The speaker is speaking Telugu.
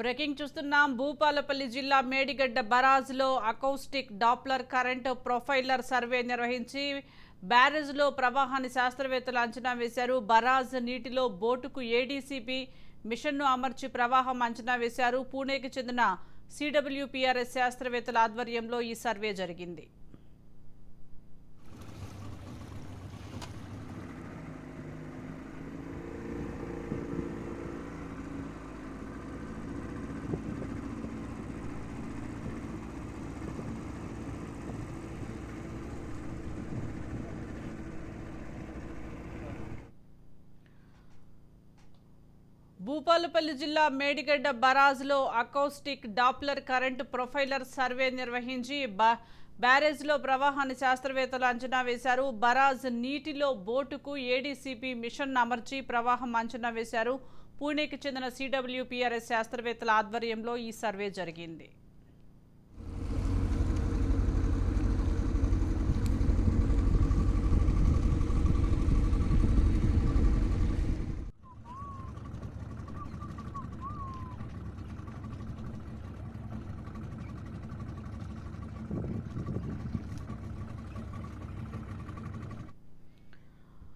బ్రేకింగ్ చూస్తున్నాం భూపాలపల్లి జిల్లా మేడిగడ్డ బరాజ్లో acoustic Doppler current profiler survey నిర్వహించి బ్యారేజ్లో ప్రవాహాన్ని శాస్త్రవేత్తలు అంచనా వేశారు బరాజ్ నీటిలో బోటుకు ఏడీసీపీ మిషన్ను అమర్చి ప్రవాహం అంచనా వేశారు పూణేకి చెందిన సిడబ్ల్యూపీఆర్ఎస్ శాస్త్రవేత్తల ఆధ్వర్యంలో ఈ సర్వే జరిగింది భూపాలపల్లి జిల్లా మేడిగడ్డ బరాజ్లో acoustic Doppler current profiler survey నిర్వహించి బ్యారేజ్లో ప్రవాహాన్ని శాస్త్రవేత్తలు అంచనా వేశారు బరాజ్ నీటిలో బోటుకు ఏడీసీపీ మిషన్ అమర్చి ప్రవాహం అంచనా వేశారు పూణేకి చెందిన సిడబ్ల్యూపీఆర్ఎస్ శాస్త్రవేత్తల ఆధ్వర్యంలో ఈ సర్వే జరిగింది